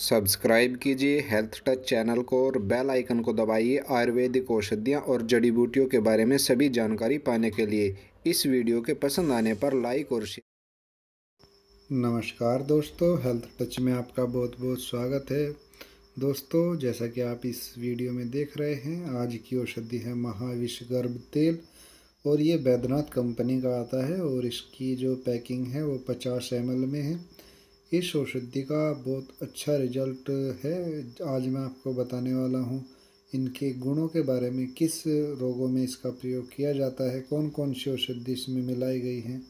subscribe कीजिए health touch channel को और बेल आइकन को दबाइए आयुर्वेदिक औषधियाँ और जड़ी बूटियों के बारे में सभी जानकारी पाने के लिए इस वीडियो के पसंद आने पर लाइक और शेयर नमस्कार दोस्तों हेल्थ टच में आपका बहुत बहुत स्वागत है दोस्तों जैसा कि आप इस वीडियो में देख रहे हैं आज की औषधि है महाविषगर्भ तेल और ये बैद्यनाथ कंपनी का आता है और इसकी जो पैकिंग है वो पचास एम में है इस औषधि का बहुत अच्छा रिजल्ट है आज मैं आपको बताने वाला हूँ इनके गुणों के बारे में किस रोगों में इसका प्रयोग किया जाता है कौन कौन सी औषधि इसमें मिलाई गई हैं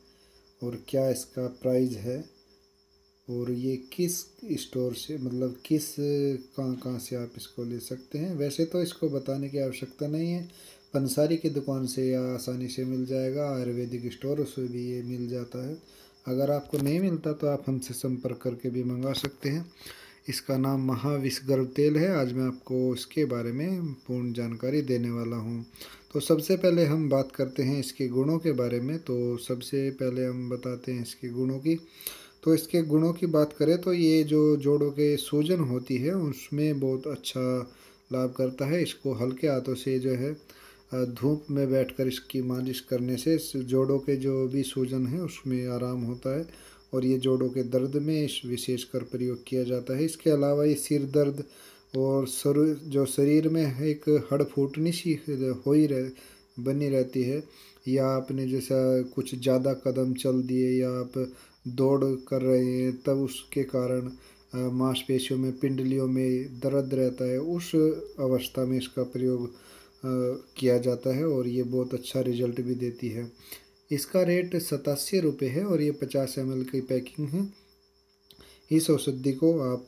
और क्या इसका प्राइस है और ये किस स्टोर से मतलब किस कहाँ कहाँ से आप इसको ले सकते हैं वैसे तो इसको बताने की आवश्यकता नहीं है पंसारी की दुकान से या आसानी से मिल जाएगा आयुर्वेदिक स्टोर से भी ये मिल जाता है अगर आपको नहीं मिलता तो आप हमसे संपर्क करके भी मंगा सकते हैं इसका नाम महाविष तेल है आज मैं आपको इसके बारे में पूर्ण जानकारी देने वाला हूँ तो सबसे पहले हम बात करते हैं इसके गुणों के बारे में तो सबसे पहले हम बताते हैं इसके गुणों की तो इसके गुणों की बात करें तो ये जो जोड़ों के सूजन होती है उसमें बहुत अच्छा लाभ करता है इसको हल्के हाथों से जो है धूप में बैठकर इसकी मालिश करने से जोड़ों के जो भी सूजन है उसमें आराम होता है और ये जोड़ों के दर्द में इस विशेषकर प्रयोग किया जाता है इसके अलावा ये सिर दर्द और सर जो शरीर में एक हड़ फूटनी सी हो ही रह बनी रहती है या आपने जैसा कुछ ज़्यादा कदम चल दिए या आप दौड़ कर रहे हैं तब उसके कारण मांसपेशियों में पिंडलियों में दर्द रहता है उस अवस्था में इसका प्रयोग किया जाता है और ये बहुत अच्छा रिजल्ट भी देती है इसका रेट सतासी रुपये है और ये पचास एम की पैकिंग है इस औषधि को आप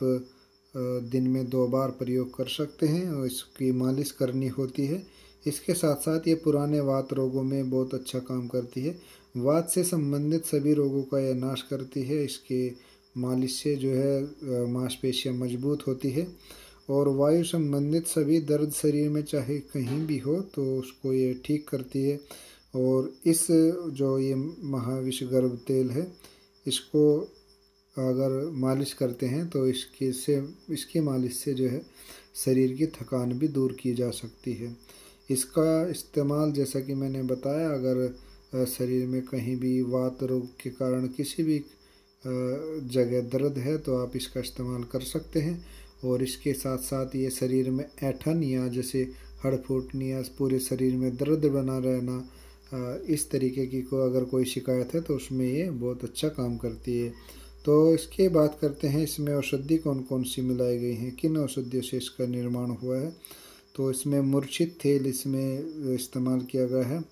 दिन में दो बार प्रयोग कर सकते हैं और इसकी मालिश करनी होती है इसके साथ साथ ये पुराने वात रोगों में बहुत अच्छा काम करती है वात से संबंधित सभी रोगों का यह नाश करती है इसके मालिश से जो है मांसपेशियाँ मजबूत होती है और वायु संबंधित सभी दर्द शरीर में चाहे कहीं भी हो तो उसको ये ठीक करती है और इस जो ये महाविषगर्भ तेल है इसको अगर मालिश करते हैं तो इसके से इसकी मालिश से जो है शरीर की थकान भी दूर की जा सकती है इसका इस्तेमाल जैसा कि मैंने बताया अगर शरीर में कहीं भी वात रोग के कारण किसी भी जगह दर्द है तो आप इसका इस्तेमाल कर सकते हैं और इसके साथ साथ ये शरीर में ऐठन या जैसे हड़फूटनिया या पूरे शरीर में दर्द बना रहना इस तरीके की को अगर कोई शिकायत है तो उसमें ये बहुत अच्छा काम करती है तो इसके बात करते हैं इसमें औषधि कौन कौन सी मिलाई गई हैं किन औषधियों से इसका निर्माण हुआ है तो इसमें मूर्छित तेल इसमें इस्तेमाल किया गया है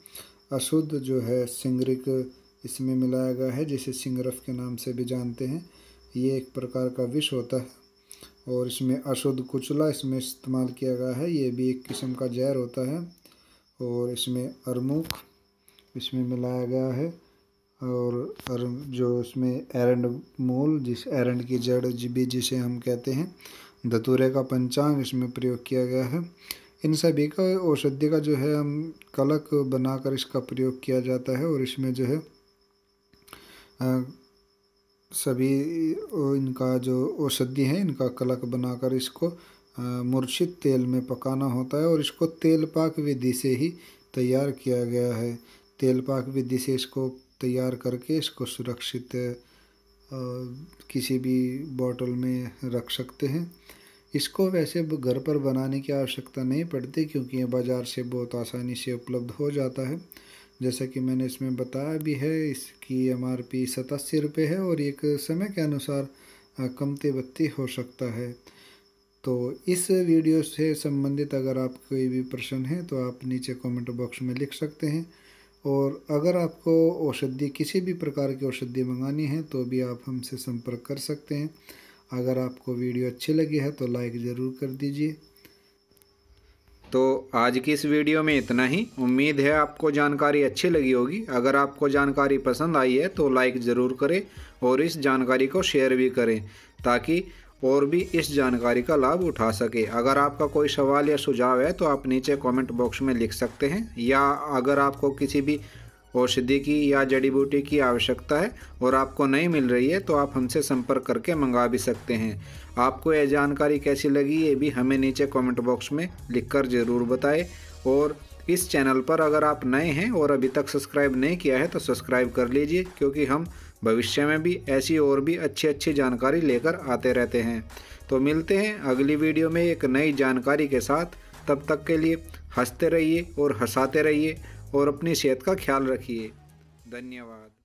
अशुद्ध जो है सिंगरिक इसमें मिलाया गया है जिसे सिंगरफ के नाम से भी जानते हैं ये एक प्रकार का विष होता है और इसमें अशुद्ध कुचला इसमें इस्तेमाल किया गया है ये भी एक किस्म का जहर होता है और इसमें अरमुख इसमें मिलाया गया है और जो इसमें एरंड मूल जिस एरंड की जड़ भी जिसे हम कहते हैं धतूरे का पंचांग इसमें प्रयोग किया गया है इन सभी का औषधि का जो है हम कलक बनाकर इसका प्रयोग किया जाता है और इसमें जो है सभी इनका जो औषधि है इनका कलक बनाकर इसको मुरछित तेल में पकाना होता है और इसको तेल पाक विधि से ही तैयार किया गया है तेल पाक विधि से इसको तैयार करके इसको सुरक्षित किसी भी बॉटल में रख सकते हैं इसको वैसे घर पर बनाने की आवश्यकता नहीं पड़ती क्योंकि ये बाज़ार से बहुत आसानी से उपलब्ध हो जाता है जैसा कि मैंने इसमें बताया भी है इसकी एम आर पी सतासी रुपये है और एक समय के अनुसार कमती बत्ती हो सकता है तो इस वीडियो से संबंधित अगर आप कोई भी प्रश्न है तो आप नीचे कमेंट बॉक्स में लिख सकते हैं और अगर आपको औषधि किसी भी प्रकार की औषधि मंगानी है तो भी आप हमसे संपर्क कर सकते हैं अगर आपको वीडियो अच्छी लगी है तो लाइक ज़रूर कर दीजिए तो आज की इस वीडियो में इतना ही उम्मीद है आपको जानकारी अच्छी लगी होगी अगर आपको जानकारी पसंद आई है तो लाइक ज़रूर करें और इस जानकारी को शेयर भी करें ताकि और भी इस जानकारी का लाभ उठा सके अगर आपका कोई सवाल या सुझाव है तो आप नीचे कमेंट बॉक्स में लिख सकते हैं या अगर आपको किसी भी औषधि की या जड़ी बूटी की आवश्यकता है और आपको नहीं मिल रही है तो आप हमसे संपर्क करके मंगा भी सकते हैं आपको यह जानकारी कैसी लगी ये भी हमें नीचे कमेंट बॉक्स में लिखकर ज़रूर बताएं और इस चैनल पर अगर आप नए हैं और अभी तक सब्सक्राइब नहीं किया है तो सब्सक्राइब कर लीजिए क्योंकि हम भविष्य में भी ऐसी और भी अच्छी अच्छी जानकारी लेकर आते रहते हैं तो मिलते हैं अगली वीडियो में एक नई जानकारी के साथ तब तक के लिए हंसते रहिए और हंसाते रहिए और अपनी सेहत का ख्याल रखिए धन्यवाद